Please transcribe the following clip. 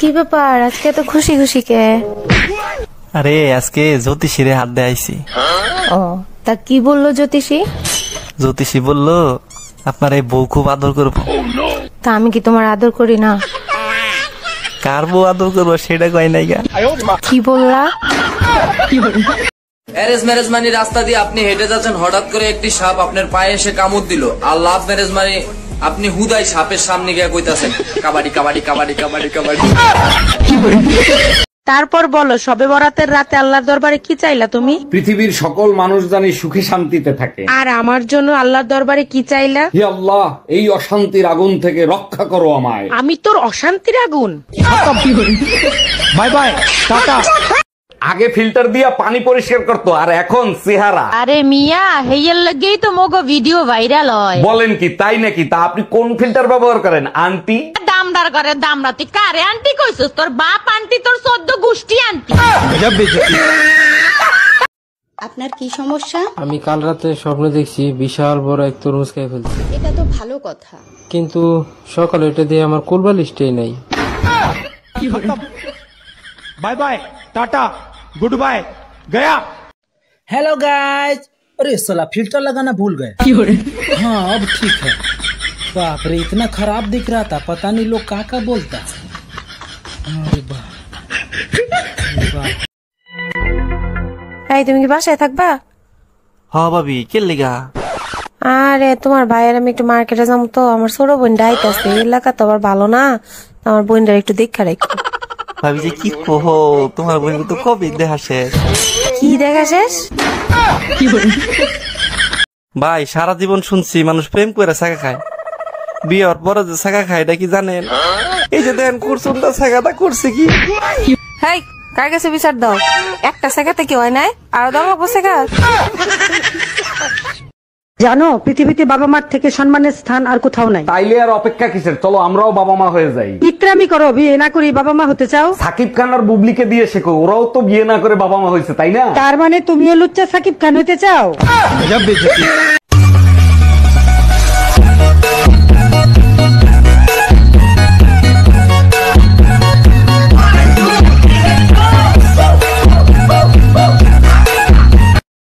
কি ব্যাপার আজকে এত খুশি খুশি কে আরে আজকে জ্যোতিষীরে হাত দেয়াইছি ও তা কি বললো জ্যোতিষী জ্যোতিষী বলল আপনার এই বউ খুব আদর করবো তা আমি কি তোমার আদর করি না কার বউ আদর করবো সেটা কয় নাই গা কি বললা অ্যারেঞ্জ ম্যারেজ মানে রাস্তা দিয়ে আপনি হেঁটে যাচ্ছেন হঠাৎ করে একটি সাপ আপনার পায়ে এসে কামড় দিল আর লাভ ম্যারেজ মানে আপনি হুদাই সাপের সামনে গিয়ে কইতাছেন কাবাডি কাবাডি কাবাডি কাবাডি কাবাডি তারপর বলো সবে বরাতের রাতে আল্লাহর দরবারে কি চাইলা তুমি পৃথিবীর সকল মানুষ জানি সুখে শান্তিতে থাকে আর আমার জন্য আল্লাহর দরবারে কি চাইলা হে আল্লাহ এই অশান্তির আগুন থেকে রক্ষা করো আমায় আমি তোর অশান্তির আগুন বাই বাই টাটা আগে ফিল্টার দিয়া পানি পরিষ্কার করতো আর এখন চেহারা আরে মিয়া হেয়ার লাগেই তো মোগো ভিডিও ভাইরাল হয় বলেন কি তাই নাকি তা আপনি কোন ফিল্টার ব্যবহার করেন আন্টি দামদার করে দামরা তুই কারে আন্টি কইছিস তোর বাপ আন্টি তোর সদ্য গুষ্টি আন্টি আপনার কি সমস্যা আমি কাল রাতে স্বপ্ন দেখছি বিশাল বড় এক তরমুজ খেয়ে ফেলছি এটা তো ভালো কথা কিন্তু সকালে এটা দিয়ে আমার কোলবা লিস্টেই নাই bye bye tata goodbye गया हेलो गाइस अरे सला फिल्टर लगाना भूल गए हाँ अब ठीक है बाप रे इतना खराब दिख रहा था पता नहीं लोग का का बोलता अरे बाप तुम की बात थकबा हाँ बाबी क्या लेगा আরে তোমার ভাবি যে কি কহ তোমার বোন তো কবে দেখা শেষ কি দেখা শেষ ভাই সারা জীবন শুনছি মানুষ প্রেম করে ছাগা খায় বিয়ের পরে যে ছাগা খায় এটা কি জানেন এই যে দেন কুরসুনটা ছাগাটা করছে কি হাই কার কাছে বিচার দাও একটা ছাগাতে কি হয় নাই আর দাও লাগবো ছাগা জানো পৃথিবীতে বাবা মার থেকে সম্মানের স্থান আর কোথাও নাই তাইলে আর অপেক্ষা কিসের চলো আমরাও বাবা মা হয়ে যাই ইকরামি করো বিয়ে না করি বাবা মা হতে চাও সাকিব খান আর বুবলিকে দিয়ে শেখো ওরাও তো বিয়ে না করে বাবা মা হয়েছে তাই না তার মানে তুমিও লুচ্চা সাকিব খান হতে চাও